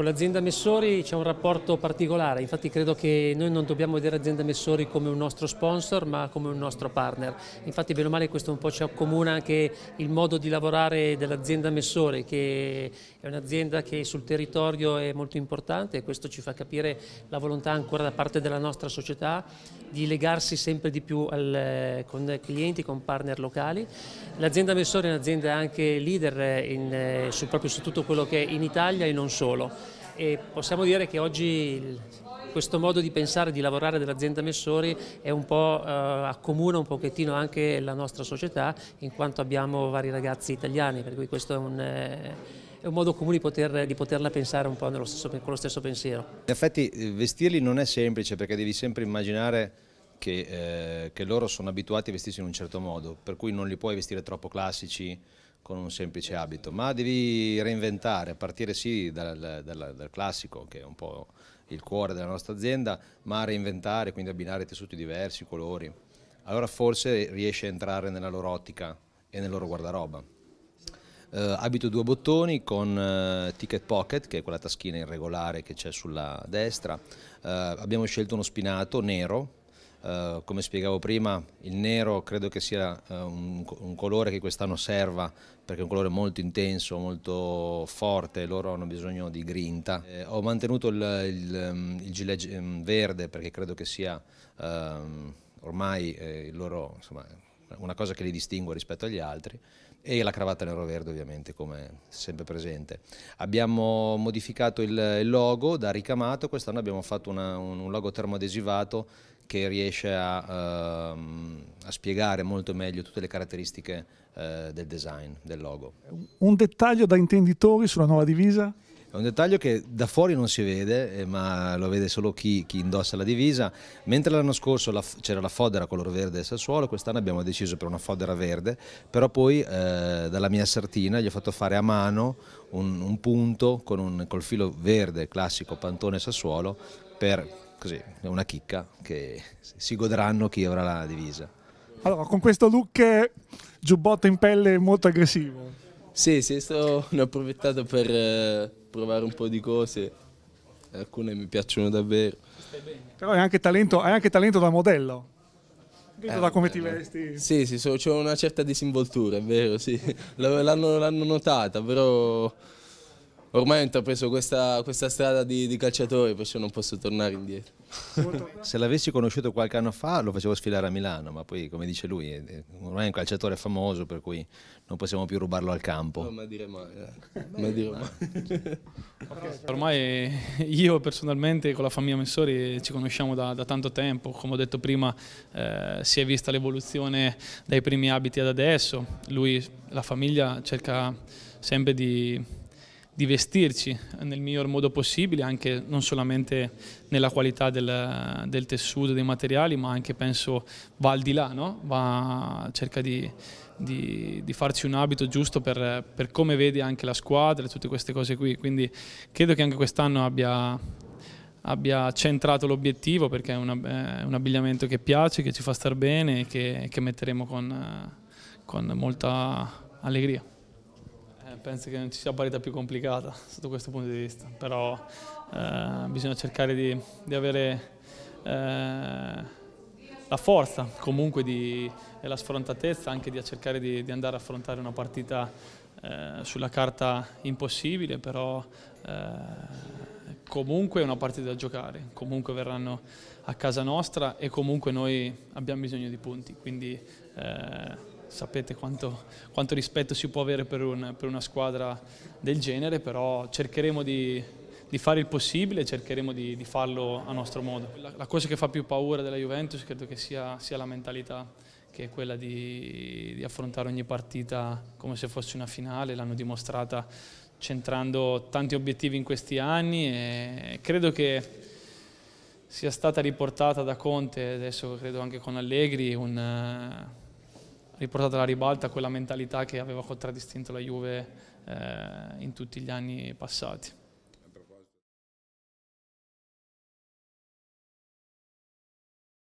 Con l'azienda Messori c'è un rapporto particolare, infatti credo che noi non dobbiamo vedere l'azienda Messori come un nostro sponsor ma come un nostro partner. Infatti bene o male questo un po' ci accomuna anche il modo di lavorare dell'azienda Messori che è un'azienda che sul territorio è molto importante e questo ci fa capire la volontà ancora da parte della nostra società di legarsi sempre di più al, con clienti, con partner locali. L'azienda Messori è un'azienda anche leader in, su, proprio su tutto quello che è in Italia e non solo e possiamo dire che oggi il, questo modo di pensare, di lavorare dell'azienda Messori è un po', eh, accomuna un pochettino anche la nostra società in quanto abbiamo vari ragazzi italiani, per cui questo è un... Eh, è un modo comune di, poter, di poterla pensare un po' stesso, con lo stesso pensiero. In effetti eh, vestirli non è semplice perché devi sempre immaginare che, eh, che loro sono abituati a vestirsi in un certo modo, per cui non li puoi vestire troppo classici, con un semplice abito, ma devi reinventare, partire sì dal, dal, dal classico che è un po' il cuore della nostra azienda, ma reinventare, quindi abbinare tessuti diversi, colori. Allora forse riesci a entrare nella loro ottica e nel loro guardaroba. Eh, abito due bottoni con eh, Ticket Pocket, che è quella taschina irregolare che c'è sulla destra. Eh, abbiamo scelto uno spinato nero, eh, come spiegavo prima, il nero credo che sia uh, un, un, colore che quest'anno serva perché è un colore molto intenso, molto forte, loro hanno bisogno di grinta. Eh, ho mantenuto il, il, mm, il gilet mm, verde perché credo che sia uh, ormai eh, loro, insomma, una cosa che li distingue rispetto agli altri e la cravatta nero-verde ovviamente come sempre presente. Abbiamo modificato il, logo da ricamato, quest'anno abbiamo fatto una, un logo termoadesivato che riesce a, ehm, a, spiegare molto meglio tutte le caratteristiche eh, del design, del logo. Un dettaglio da intenditori sulla nuova divisa? È un dettaglio che da fuori non si vede, eh, ma lo vede solo chi, chi indossa la divisa. Mentre l'anno scorso la, c'era la fodera color verde e Sassuolo, quest'anno abbiamo deciso per una fodera verde, però poi eh, dalla mia sartina gli ho fatto fare a mano un, un punto un, col filo verde classico Pantone Sassuolo per così, è una chicca che si godranno chi avrà la divisa. Allora, con questo look eh, giubbotto in pelle molto aggressivo. Sì, sì, sto, ne ho approfittato per eh, provare un po' di cose, alcune mi piacciono davvero. Però hai anche talento, hai anche talento da modello. Eh, da come ti vesti. Sì, sì, so, c'è una certa disinvoltura, è vero, sì. L'hanno notata, però ormai ho intrapreso questa, questa strada di, di, calciatore, perciò non posso tornare indietro. Se l'avessi conosciuto qualche anno fa lo facevo sfilare a Milano, ma poi come dice lui, eh, ormai è un calciatore famoso per cui non possiamo più rubarlo al campo. No, dire mai, ma dire mai. Eh. Ormai io personalmente con la famiglia Messori ci conosciamo da, da tanto tempo, come ho detto prima eh, si è vista l'evoluzione dai primi abiti ad adesso, lui, la famiglia cerca sempre di di vestirci nel miglior modo possibile, anche non solamente nella qualità del, del tessuto, dei materiali, ma anche penso va al di là, no? va, cerca di, di, di, farci un abito giusto per, per come vede anche la squadra e tutte queste cose qui. Quindi credo che anche quest'anno abbia, abbia centrato l'obiettivo perché è un, è un, abbigliamento che piace, che ci fa star bene e che, che metteremo con, con molta allegria. Eh, penso che non ci sia parità più complicata sotto questo punto di vista, però eh, bisogna cercare di, di avere eh, la forza comunque di, e la sfrontatezza anche di cercare di, di andare a affrontare una partita eh, sulla carta impossibile, però eh, comunque è una partita da giocare, comunque verranno a casa nostra e comunque noi abbiamo bisogno di punti, quindi eh, sapete quanto, quanto, rispetto si può avere per, un, per, una squadra del genere, però cercheremo di, di fare il possibile, cercheremo di, di farlo a nostro modo. La, la, cosa che fa più paura della Juventus credo che sia, sia la mentalità, che è quella di, di affrontare ogni partita come se fosse una finale, l'hanno dimostrata centrando tanti obiettivi in questi anni e credo che sia stata riportata da Conte, adesso credo anche con Allegri, un, riportato alla ribalta quella mentalità che aveva contraddistinto la Juve eh, in tutti gli anni passati.